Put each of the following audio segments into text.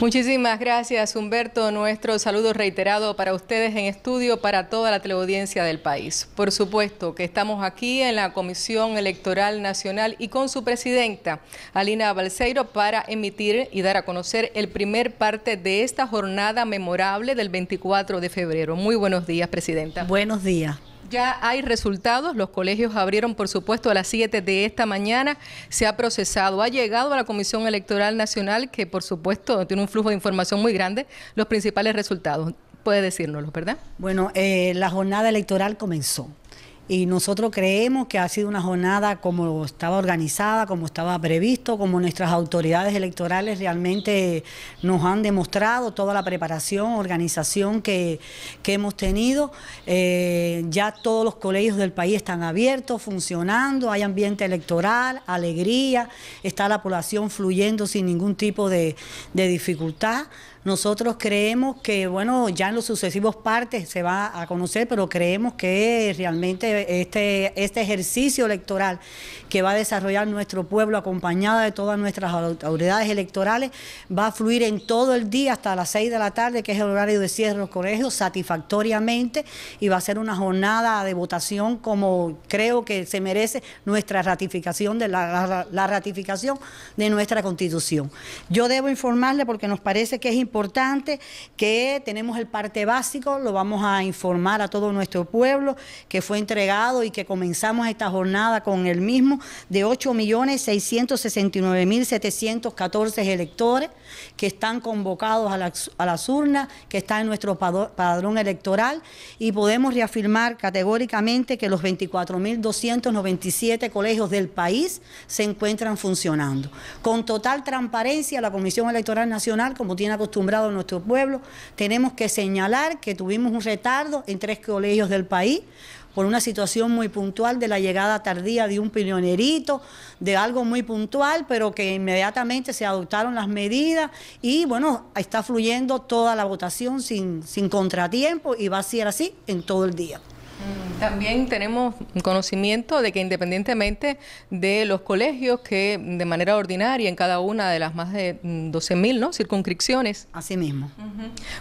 Muchísimas gracias, Humberto. Nuestro saludo reiterado para ustedes en estudio, para toda la teleaudiencia del país. Por supuesto que estamos aquí en la Comisión Electoral Nacional y con su presidenta, Alina Balseiro, para emitir y dar a conocer el primer parte de esta jornada memorable del 24 de febrero. Muy buenos días, presidenta. Buenos días. Ya hay resultados, los colegios abrieron por supuesto a las 7 de esta mañana, se ha procesado, ha llegado a la Comisión Electoral Nacional que por supuesto tiene un flujo de información muy grande, los principales resultados. Puede decírnoslos, ¿verdad? Bueno, eh, la jornada electoral comenzó y nosotros creemos que ha sido una jornada como estaba organizada, como estaba previsto, como nuestras autoridades electorales realmente nos han demostrado toda la preparación, organización que, hemos tenido. Eh, ya todos los colegios del país están abiertos, funcionando, hay ambiente electoral, alegría, está la población fluyendo sin ningún tipo de, de dificultad. Nosotros creemos que, bueno, ya en los sucesivos partes se va a conocer, pero creemos que realmente este, este, este, ejercicio electoral que va a desarrollar nuestro pueblo acompañada de todas nuestras autoridades electorales, va a fluir en todo el día hasta las 6 de la tarde, que es el horario de cierre de los colegios, satisfactoriamente, y va a ser una jornada de votación como creo que se merece nuestra ratificación de la, ratificación de nuestra constitución. Yo debo informarle porque nos parece que es importante que tenemos el parte básico, lo vamos a informar a todo nuestro pueblo, que fue entregado y que comenzamos esta jornada con el mismo de 8.669.714 electores que están convocados a, a las urnas, que está en nuestro padrón electoral y podemos reafirmar categóricamente que los 24.297 colegios del país se encuentran funcionando. Con total transparencia, la Comisión Electoral Nacional, como tiene acostumbrado nuestro pueblo, tenemos que señalar que tuvimos un retardo en tres colegios del país por una situación muy puntual de la llegada tardía de un pionerito, de algo muy puntual, pero que inmediatamente se adoptaron las medidas y bueno, está fluyendo toda la votación sin, contratiempo y va a ser así en todo el día. Mm, también tenemos conocimiento de que independientemente de los colegios que de manera ordinaria en cada una de las más de 12.000 mm, ¿no? circunscripciones, así mismo,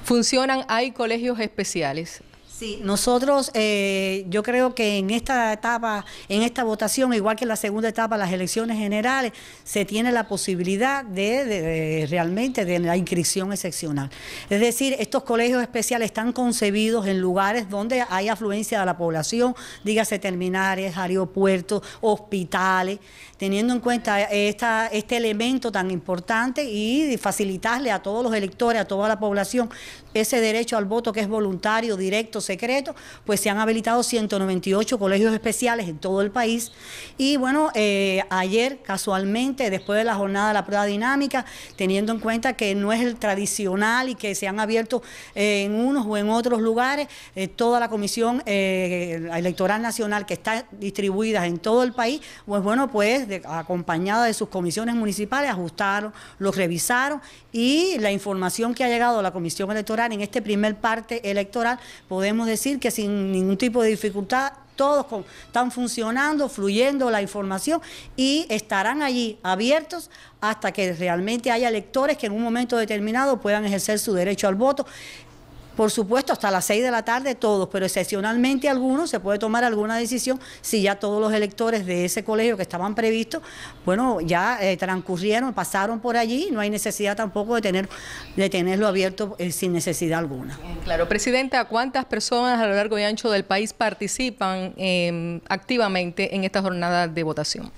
funcionan, hay colegios especiales. Sí, nosotros eh, yo creo que en esta etapa, en esta votación, igual que en la segunda etapa, las elecciones generales, se tiene la posibilidad de, realmente de la inscripción excepcional. Es decir, estos colegios especiales están concebidos en lugares donde hay afluencia de la población, dígase terminales, aeropuertos, hospitales, teniendo en cuenta esta, este elemento tan importante y facilitarle a todos los electores, a toda la población, ese derecho al voto que es voluntario, directo, secreto, pues se han habilitado 198 colegios especiales en todo el país. Y bueno, eh, ayer casualmente, después de la jornada de la prueba dinámica, teniendo en cuenta que no es el tradicional y que se han abierto eh, en unos o en otros lugares, eh, toda la comisión electoral nacional que está distribuida en todo el país, pues bueno, pues acompañada de sus comisiones municipales, ajustaron, los revisaron y la información que ha llegado a la comisión electoral en este primer parte electoral podemos podemos decir que sin ningún tipo de dificultad todos están funcionando, fluyendo la información y estarán allí abiertos hasta que realmente haya electores que en un momento determinado puedan ejercer su derecho al voto. Por supuesto, hasta las 6 de la tarde todos, pero excepcionalmente algunos se puede tomar alguna decisión si ya todos los electores de ese colegio que estaban previstos, bueno, ya eh, transcurrieron, pasaron por allí, no hay necesidad tampoco de, tener, de tenerlo abierto eh, sin necesidad alguna. Claro, Presidenta, ¿cuántas personas a lo largo y ancho del país participan em, activamente en esta jornada de votación?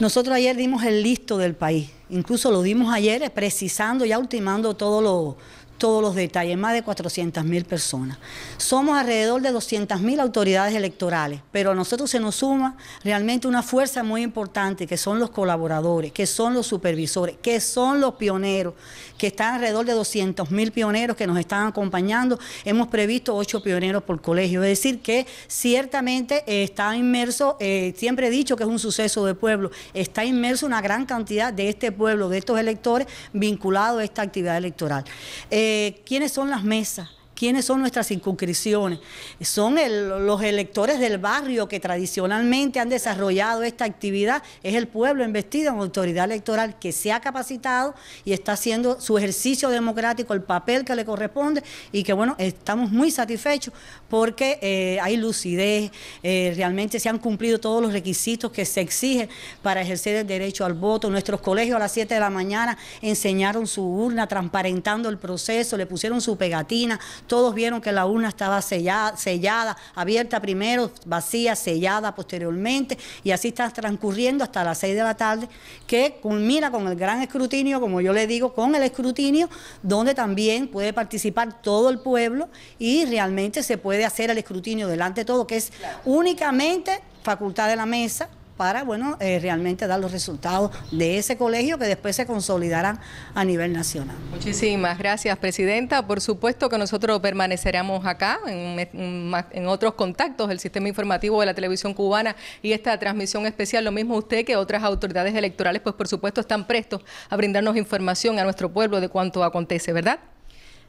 Nosotros ayer dimos el listo del país, incluso lo dimos ayer eh, precisando, y ultimando todos los todos los detalles, más de 400.000 personas. Somos alrededor de 200.000 autoridades electorales, pero a nosotros se nos suma realmente una fuerza muy importante, que son los colaboradores, que son los supervisores, que son los pioneros, que están alrededor de 200.000 pioneros que nos están acompañando. Hemos previsto ocho pioneros por colegio, es decir, que ciertamente eh, está inmerso, eh, siempre he dicho que es un suceso de pueblo, está inmerso una gran cantidad de este pueblo, de estos electores, vinculados a esta actividad electoral. Eh, quiénes son las mesas, ¿Quiénes son nuestras circunscripciones? Son los electores del barrio que tradicionalmente han desarrollado esta actividad. Es el pueblo investido en autoridad electoral que se ha capacitado y está haciendo su ejercicio democrático, el papel que le corresponde y que bueno, estamos muy satisfechos porque eh, hay lucidez, eh, realmente se han cumplido todos los requisitos que se exigen para ejercer el derecho al voto. Nuestros colegios a las 7 de la mañana enseñaron su urna transparentando el proceso, le pusieron su pegatina todos vieron que la urna estaba sellada, abierta primero, vacía, sellada posteriormente, y así está transcurriendo hasta las seis de la tarde, que culmina con el gran escrutinio, como yo le digo, con el escrutinio, donde también puede participar todo el pueblo y realmente se puede hacer el escrutinio delante de todo, que es únicamente facultad de la mesa, para, bueno, eh, realmente dar los resultados de ese colegio que después se consolidarán a nivel nacional. Muchísimas gracias, Presidenta. Por supuesto que nosotros permaneceremos acá en, en otros contactos El sistema informativo de la televisión cubana y esta transmisión especial, lo mismo usted que otras autoridades electorales, pues por supuesto están prestos a brindarnos información a nuestro pueblo de cuanto acontece, ¿verdad?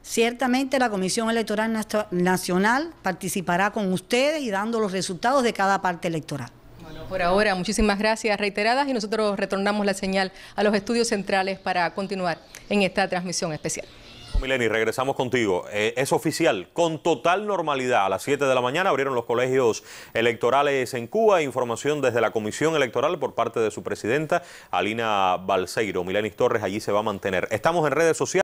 Ciertamente la Comisión Electoral Nacional participará con ustedes y dando los resultados de cada parte electoral. Por ahora, muchísimas gracias reiteradas y nosotros retornamos la señal a los estudios centrales para continuar en esta transmisión especial. Mileni, regresamos contigo. Eh, es oficial, con total normalidad. A las 7 de la mañana abrieron los colegios electorales en Cuba. Información desde la Comisión Electoral por parte de su presidenta, Alina Balseiro. Mileni Torres allí se va a mantener. Estamos en redes sociales.